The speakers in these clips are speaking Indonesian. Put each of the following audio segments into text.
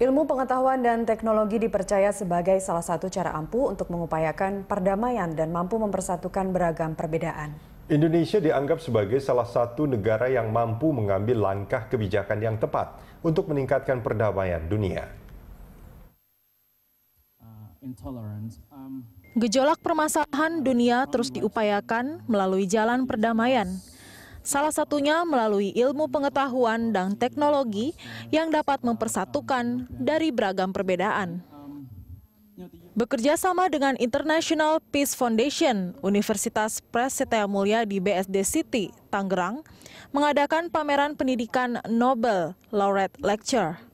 Ilmu pengetahuan dan teknologi dipercaya sebagai salah satu cara ampuh untuk mengupayakan perdamaian dan mampu mempersatukan beragam perbedaan. Indonesia dianggap sebagai salah satu negara yang mampu mengambil langkah kebijakan yang tepat untuk meningkatkan perdamaian dunia. Gejolak permasalahan dunia terus diupayakan melalui jalan perdamaian Salah satunya melalui ilmu pengetahuan dan teknologi yang dapat mempersatukan dari beragam perbedaan. Bekerja sama dengan International Peace Foundation, Universitas Setia Mulia di BSD City, Tangerang, mengadakan pameran pendidikan Nobel Laureate Lecture.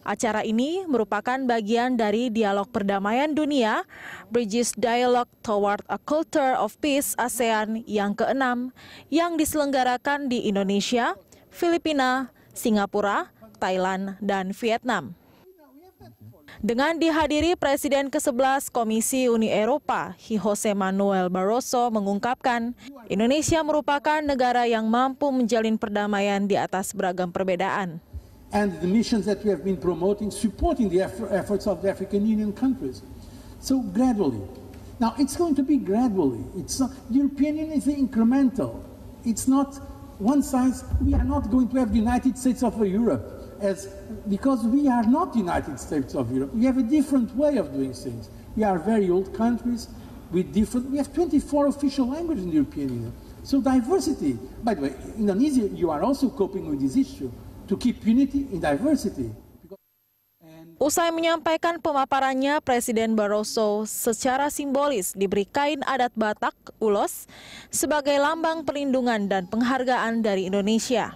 Acara ini merupakan bagian dari dialog perdamaian dunia Bridges Dialogue Toward a Culture of Peace ASEAN yang keenam yang diselenggarakan di Indonesia, Filipina, Singapura, Thailand, dan Vietnam. Dengan dihadiri Presiden ke-11 Komisi Uni Eropa, Jose Manuel Barroso mengungkapkan, Indonesia merupakan negara yang mampu menjalin perdamaian di atas beragam perbedaan. and the missions that we have been promoting, supporting the efforts of the African Union countries. So gradually. Now it's going to be gradually. It's not, the European Union is incremental. It's not one size. We are not going to have the United States of Europe as because we are not United States of Europe. We have a different way of doing things. We are very old countries with different. We have 24 official languages in the European Union. So diversity. By the way, Indonesia, you are also coping with this issue. to keep unity in diversity. Usai menyampaikan pemaparannya, Presiden Barroso secara simbolis diberi kain adat Batak, ulos, sebagai lambang perlindungan dan penghargaan dari Indonesia.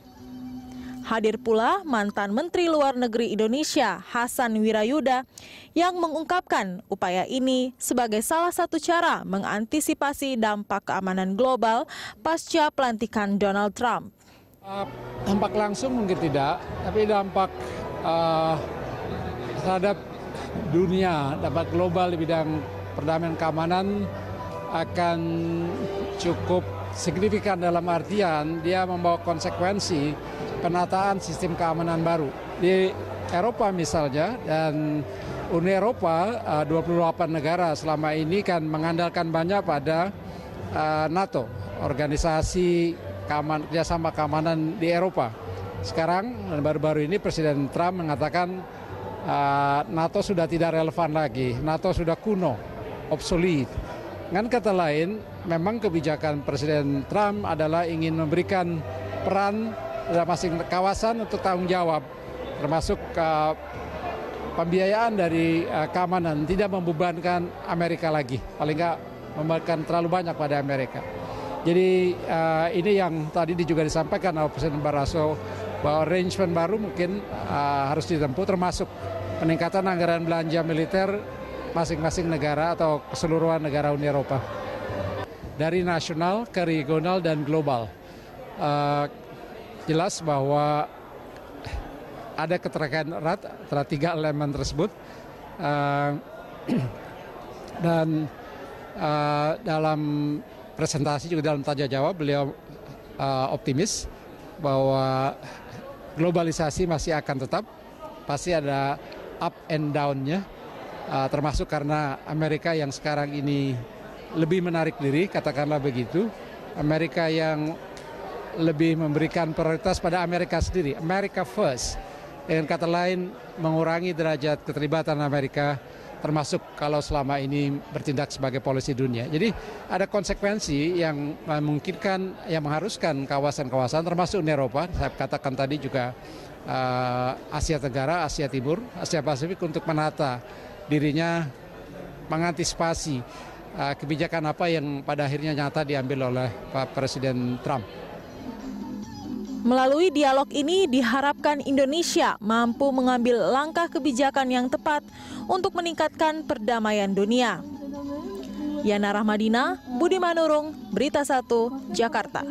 Hadir pula mantan Menteri Luar Negeri Indonesia Hasan Wirayuda yang mengungkapkan upaya ini sebagai salah satu cara mengantisipasi dampak keamanan global pasca pelantikan Donald Trump dampak eh, langsung mungkin tidak, tapi dampak uh, terhadap dunia, dampak global di bidang perdamaian keamanan akan cukup signifikan dalam artian dia membawa konsekuensi penataan sistem keamanan baru. Di Eropa misalnya dan Uni Eropa 28 eh, negara selama ini kan mengandalkan banyak pada NATO, organisasi keaman, kerjasama keamanan di Eropa. Sekarang dan baru-baru ini Presiden Trump mengatakan uh, NATO sudah tidak relevan lagi, NATO sudah kuno, obsolete. Dengan kata lain, memang kebijakan Presiden Trump adalah ingin memberikan peran dalam masing kawasan untuk tanggung jawab, termasuk uh, pembiayaan dari uh, keamanan, tidak membebankan Amerika lagi, paling tidak memberikan terlalu banyak pada Amerika. Jadi uh, ini yang tadi juga disampaikan oleh Presiden Baraso bahwa arrangement baru mungkin uh, harus ditempuh termasuk peningkatan anggaran belanja militer masing-masing negara atau keseluruhan negara Uni Eropa dari nasional ke regional dan global. Uh, jelas bahwa ada keterkaitan erat antara tiga elemen tersebut uh, dan uh, dalam presentasi juga dalam tanya jawab beliau uh, optimis bahwa globalisasi masih akan tetap pasti ada up and down-nya uh, termasuk karena Amerika yang sekarang ini lebih menarik diri katakanlah begitu Amerika yang lebih memberikan prioritas pada Amerika sendiri America first dengan kata lain mengurangi derajat keterlibatan Amerika termasuk kalau selama ini bertindak sebagai polisi dunia. Jadi ada konsekuensi yang memungkinkan, eh, yang mengharuskan kawasan-kawasan termasuk Uni Eropa, saya katakan tadi juga uh, Asia Tenggara, Asia Timur, Asia Pasifik untuk menata dirinya mengantisipasi uh, kebijakan apa yang pada akhirnya nyata diambil oleh Pak Presiden Trump. Melalui dialog ini diharapkan Indonesia mampu mengambil langkah kebijakan yang tepat untuk meningkatkan perdamaian dunia. Yana Rahmadina, Budi Manurung, Berita 1, Jakarta.